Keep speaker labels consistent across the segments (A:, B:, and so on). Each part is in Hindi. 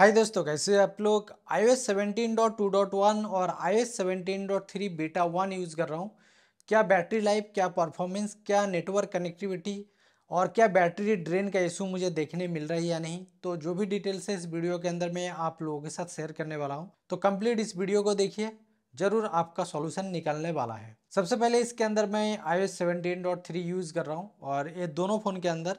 A: हाय दोस्तों कैसे आप लोग आई ओ एस और I dot S beta one use कर रहा हूँ क्या बैटरी लाइफ क्या परफॉर्मेंस क्या नेटवर्क कनेक्टिविटी और क्या बैटरी ड्रेन का इशू मुझे देखने मिल रहा है या नहीं तो जो भी डिटेल्स है इस वीडियो के अंदर मैं आप लोगों के साथ शेयर करने वाला हूँ तो कम्प्लीट इस वीडियो को देखिए ज़रूर आपका सॉल्यूशन निकलने वाला है सबसे पहले इसके अंदर मैं आई ओ यूज़ कर रहा हूँ और ये दोनों फ़ोन के अंदर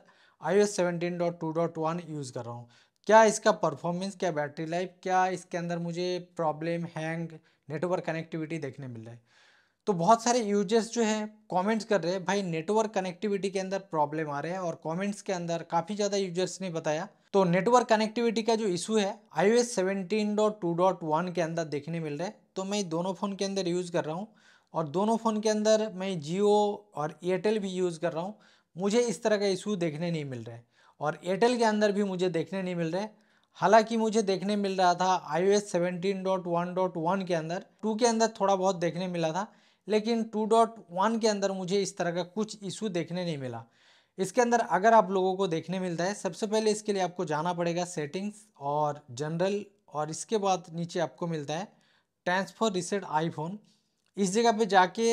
A: आई ओ यूज़ कर रहा हूँ क्या इसका परफॉर्मेंस क्या बैटरी लाइफ क्या इसके अंदर मुझे प्रॉब्लम हैंग नेटवर्क कनेक्टिविटी देखने मिल रहा है तो बहुत सारे यूजर्स जो है कमेंट्स कर रहे हैं भाई नेटवर्क कनेक्टिविटी के अंदर प्रॉब्लम आ रहे हैं और कमेंट्स के अंदर काफ़ी ज़्यादा यूजर्स ने बताया तो नेटवर्क कनेक्टिविटी का जो इशू है आई ओ के अंदर देखने मिल रहा है तो मैं दोनों फ़ोन के अंदर यूज़ कर रहा हूँ और दोनों फ़ोन के अंदर मैं जियो और एयरटेल भी यूज़ कर रहा हूँ मुझे इस तरह का इशू देखने नहीं मिल रहा है और एयरटेल के अंदर भी मुझे देखने नहीं मिल रहे हालांकि मुझे देखने मिल रहा था आई ओ एस के अंदर टू के अंदर थोड़ा बहुत देखने मिला था लेकिन 2.1 के अंदर मुझे इस तरह का कुछ इशू देखने नहीं मिला इसके अंदर अगर आप लोगों को देखने मिलता है सबसे पहले इसके लिए आपको जाना पड़ेगा सेटिंग्स और जनरल और इसके बाद नीचे आपको मिलता है ट्रांसफ़र रिसेट आईफोन इस जगह पे जाके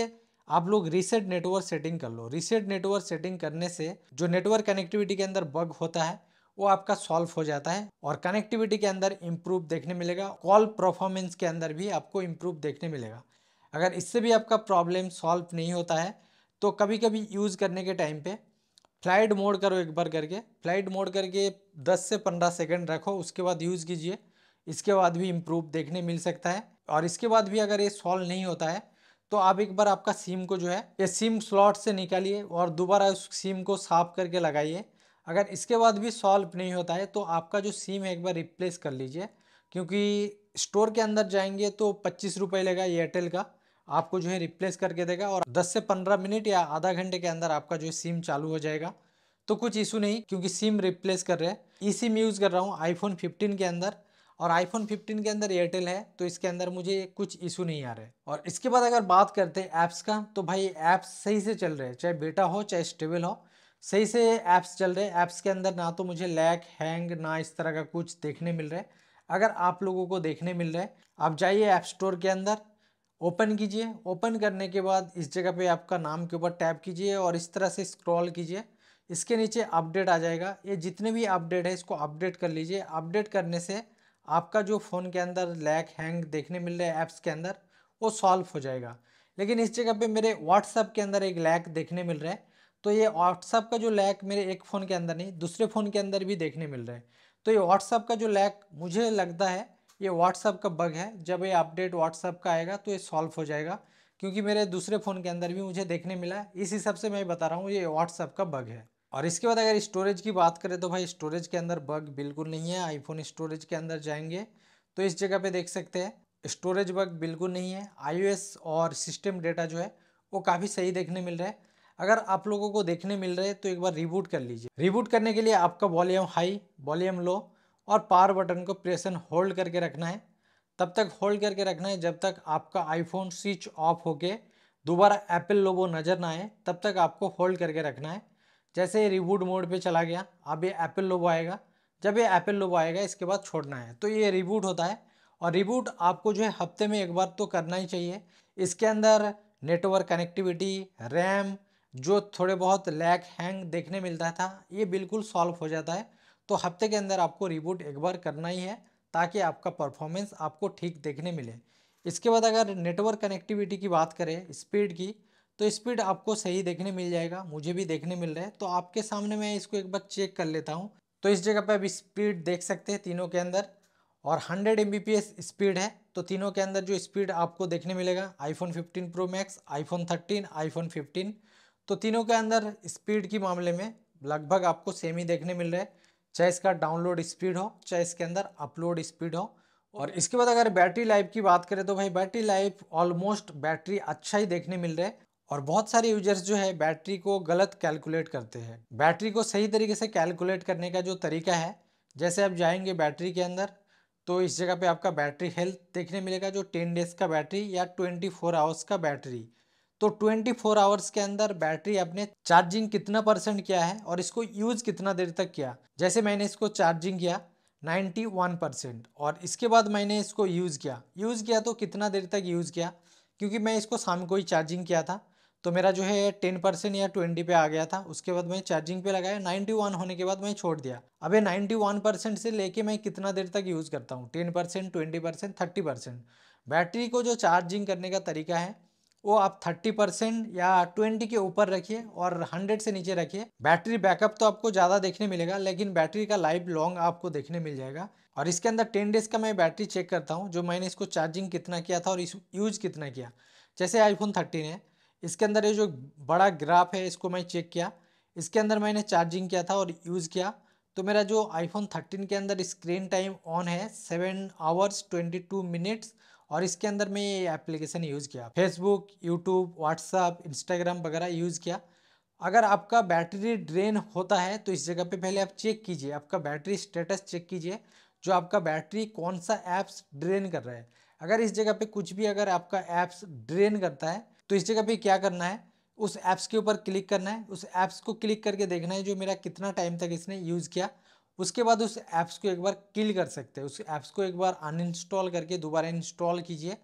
A: आप लोग रीसेट नेटवर्क सेटिंग कर लो रीसेट नेटवर्क सेटिंग करने से जो नेटवर्क कनेक्टिविटी के अंदर बग होता है वो आपका सॉल्व हो जाता है और कनेक्टिविटी के अंदर इम्प्रूव देखने मिलेगा कॉल परफॉर्मेंस के अंदर भी आपको इम्प्रूव देखने मिलेगा अगर इससे भी आपका प्रॉब्लम सॉल्व नहीं होता है तो कभी कभी यूज़ करने के टाइम पे फ्लाइट मोड करो एक बार करके फ्लाइट मोड करके 10 से 15 सेकंड रखो उसके बाद यूज़ कीजिए इसके बाद भी इम्प्रूव देखने मिल सकता है और इसके बाद भी अगर ये सॉल्व नहीं होता है तो आप एक बार आपका सिम को जो है ये सिम स्लॉट से निकालिए और दोबारा उस सिम को साफ करके लगाइए अगर इसके बाद भी सॉल्व नहीं होता है तो आपका जो सिम है एक बार रिप्लेस कर लीजिए क्योंकि स्टोर के अंदर जाएंगे तो पच्चीस रुपये लेगा एयरटेल का आपको जो है रिप्लेस करके देगा और 10 से 15 मिनट या आधा घंटे के अंदर आपका जो है सिम चालू हो जाएगा तो कुछ इशू नहीं क्योंकि सिम रिप्लेस कर रहे हैं ई सिम यूज़ कर रहा हूँ आईफोन 15 के अंदर और आईफोन 15 के अंदर एयरटेल है तो इसके अंदर मुझे कुछ इशू नहीं आ रहे और इसके बाद अगर बात करते हैं ऐप्स का तो भाई ऐप्स सही से चल रहे हैं चाहे बेटा हो चाहे स्टेबल हो सही से ऐप्स चल रहे हैं ऐप्स के अंदर ना तो मुझे लैग हैंग ना इस तरह का कुछ देखने मिल रहा है अगर आप लोगों को देखने मिल रहा है आप जाइए ऐप स्टोर के अंदर ओपन कीजिए ओपन करने के बाद इस जगह पे आपका नाम के ऊपर टैप कीजिए और इस तरह से स्क्रॉल कीजिए इसके नीचे अपडेट आ जाएगा ये जितने भी अपडेट है इसको अपडेट कर लीजिए अपडेट करने से आपका जो फ़ोन के अंदर लैक हैंग देखने मिल रहा है ऐप्स के अंदर वो सॉल्व हो जाएगा लेकिन इस जगह पे मेरे व्हाट्सअप के अंदर एक लैक देखने मिल रहा है तो ये व्हाट्सअप का जो लैक मेरे एक फ़ोन के अंदर नहीं दूसरे फ़ोन के अंदर भी देखने मिल रहा है तो ये व्हाट्सअप का जो लैक मुझे लगता है ये व्हाट्सअप का बग है जब ये अपडेट व्हाट्सअप का आएगा तो ये सॉल्व हो जाएगा क्योंकि मेरे दूसरे फ़ोन के अंदर भी मुझे देखने मिला इस हिसाब से मैं बता रहा हूँ ये व्हाट्सअप का बग है और इसके बाद अगर स्टोरेज की बात करें तो भाई स्टोरेज के अंदर बग बिल्कुल नहीं है आईफोन स्टोरेज के अंदर जाएंगे तो इस जगह पे देख सकते हैं स्टोरेज बग बिल्कुल नहीं है आईओएस और सिस्टम डेटा जो है वो काफ़ी सही देखने मिल रहा है अगर आप लोगों को देखने मिल रहे तो एक बार रिबूट कर लीजिए रिबूट करने के लिए आपका वॉल्यूम हाई वॉल्यूम लो और पावर बटन को प्रेस एंड होल्ड करके रखना है तब तक होल्ड करके रखना है जब तक आपका आईफोन स्विच ऑफ होके दोबारा एप्पल लोबो नज़र ना आए तब तक आपको होल्ड करके रखना है जैसे रिबूट मोड पे चला गया अब ये एप्पल लोबो आएगा जब ये एप्पल लोबो आएगा इसके बाद छोड़ना है तो ये रिबूट होता है और रिबूट आपको जो है हफ्ते में एक बार तो करना ही चाहिए इसके अंदर नेटवर्क कनेक्टिविटी रैम जो थोड़े बहुत लैग हैंग देखने मिलता था ये बिल्कुल सॉल्व हो जाता है तो हफ्ते के अंदर आपको रिबूट एक बार करना ही है ताकि आपका परफॉर्मेंस आपको ठीक देखने मिले इसके बाद अगर नेटवर्क कनेक्टिविटी की बात करें स्पीड की तो स्पीड आपको सही देखने मिल जाएगा मुझे भी देखने मिल रहा है तो आपके सामने मैं इसको एक बार चेक कर लेता हूँ तो इस जगह पर आप स्पीड देख सकते हैं तीनों के अंदर और 100 एम स्पीड है तो तीनों के अंदर जो स्पीड आपको देखने मिलेगा iPhone 15 Pro Max iPhone 13 iPhone 15 तो तीनों के अंदर स्पीड के मामले में लगभग आपको सेम ही देखने मिल रहा है चाहे इसका डाउनलोड स्पीड हो चाहे इसके अंदर अपलोड स्पीड हो और इसके बाद अगर बैटरी लाइफ की बात करें तो भाई बैटरी लाइफ ऑलमोस्ट बैटरी अच्छा ही देखने मिल रहा है और बहुत सारे यूजर्स जो है बैटरी को गलत कैलकुलेट करते हैं बैटरी को सही तरीके से कैलकुलेट करने का जो तरीका है जैसे आप जाएंगे बैटरी के अंदर तो इस जगह पे आपका बैटरी हेल्थ देखने मिलेगा जो टेन डेज़ का बैटरी या ट्वेंटी फोर आवर्स का बैटरी तो ट्वेंटी फोर आवर्स के अंदर बैटरी आपने चार्जिंग कितना परसेंट किया है और इसको यूज़ कितना देर तक किया जैसे मैंने इसको चार्जिंग किया नाइन्टी वन परसेंट और इसके बाद मैंने इसको यूज़ किया यूज़ किया तो कितना देर तक यूज़ किया क्योंकि मैं इसको शाम को ही चार्जिंग किया था तो मेरा जो है टेन परसेंट या ट्वेंटी पे आ गया था उसके बाद मैं चार्जिंग पे लगाया नाइन्टी वन होने के बाद मैं छोड़ दिया ये नाइन्टी वन परसेंट से लेके मैं कितना देर तक यूज़ करता हूँ ten percent twenty percent thirty percent battery को जो चार्जिंग करने का तरीका है वो आप थर्टी परसेंट या ट्वेंटी के ऊपर रखिए और हंड्रेड से नीचे रखिए बैटरी बैकअप तो आपको ज़्यादा देखने मिलेगा लेकिन बैटरी का लाइफ लॉन्ग आपको देखने मिल जाएगा और इसके अंदर टेन डेज़ का मैं बैटरी चेक करता हूँ जो मैंने इसको चार्जिंग कितना किया था और इस यूज कितना किया जैसे आईफोन थर्टीन है इसके अंदर ये जो बड़ा ग्राफ है इसको मैं चेक किया इसके अंदर मैंने चार्जिंग किया था और यूज़ किया तो मेरा जो आईफोन 13 के अंदर स्क्रीन टाइम ऑन है सेवन आवर्स 22 मिनट्स और इसके अंदर मैं ये एप्लीकेशन यूज़ किया फेसबुक यूट्यूब व्हाट्सअप इंस्टाग्राम वगैरह यूज़ किया अगर आपका बैटरी ड्रेन होता है तो इस जगह पे पहले आप चेक कीजिए आपका बैटरी स्टेटस चेक कीजिए जो आपका बैटरी कौन सा ऐप्स ड्रेन कर रहा है अगर इस जगह पे कुछ भी अगर आपका ऐप्स ड्रेन करता है तो इस जगह पे क्या करना है उस ऐप्स के ऊपर क्लिक करना है उस ऐप्स को क्लिक करके देखना है जो मेरा कितना टाइम तक इसने यूज़ किया उसके बाद उस ऐप्स को एक बार किल कर सकते हैं उस ऐप्स को एक बार अनइंस्टॉल करके दोबारा इंस्टॉल कीजिए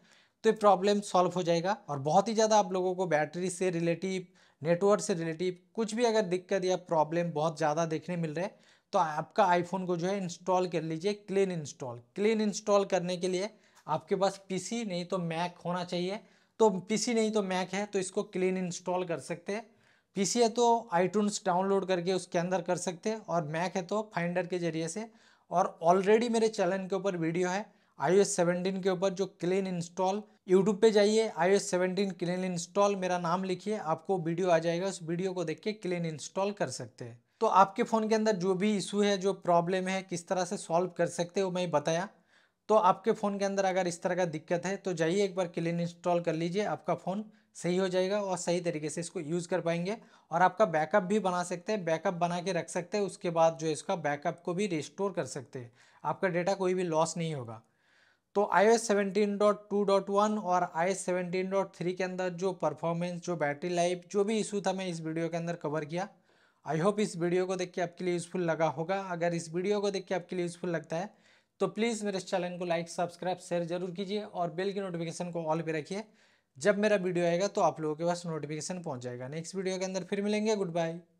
A: तो ये प्रॉब्लम सॉल्व हो जाएगा और बहुत ही ज़्यादा आप लोगों को बैटरी से रिलेटिव नेटवर्क से रिलेटिव कुछ भी अगर दिक्कत या प्रॉब्लम बहुत ज़्यादा देखने मिल रहे तो आपका आईफोन को जो है इंस्टॉल कर लीजिए क्लीन इंस्टॉल क्लीन इंस्टॉल करने के लिए आपके पास पीसी नहीं तो मैक होना चाहिए तो पीसी नहीं तो मैक है तो इसको क्लीन इंस्टॉल कर सकते हैं पीसी है तो आईटून्स डाउनलोड करके उसके अंदर कर सकते हैं और मैक है तो फाइंडर के जरिए से और ऑलरेडी मेरे चैनल के ऊपर वीडियो है आई एस के ऊपर जो क्लीन इंस्टॉल यूट्यूब पे जाइए आई एस क्लीन इंस्टॉल मेरा नाम लिखिए आपको वीडियो आ जाएगा उस वीडियो को देख के क्लीन इंस्टॉल कर सकते हैं तो आपके फ़ोन के अंदर जो भी इशू है जो प्रॉब्लम है किस तरह से सॉल्व कर सकते हो मैं बताया तो आपके फ़ोन के अंदर अगर इस तरह का दिक्कत है तो जाइए एक बार क्लीन इंस्टॉल कर लीजिए आपका फ़ोन सही हो जाएगा और सही तरीके से इसको यूज़ कर पाएंगे और आपका बैकअप भी बना सकते हैं बैकअप बना के रख सकते हैं उसके बाद जो इसका बैकअप को भी रिस्टोर कर सकते हैं आपका डेटा कोई भी लॉस नहीं होगा तो आई एस और आई एस के अंदर जो परफॉर्मेंस जो बैटरी लाइफ जो भी इशू था मैं इस वीडियो के अंदर कवर किया आई होप इस वीडियो को देख के आपके लिए यूज़फुल लगा होगा अगर इस वीडियो को देख के आपके लिए यूज़फुल लगता है तो प्लीज़ मेरे इस चैनल को लाइक सब्सक्राइब शेयर जरूर कीजिए और बेल की नोटिफिकेशन को ऑल पे रखिए जब मेरा वीडियो आएगा तो आप लोगों के पास नोटिफिकेशन पहुंच जाएगा नेक्स्ट वीडियो के अंदर फिर मिलेंगे गुड बाय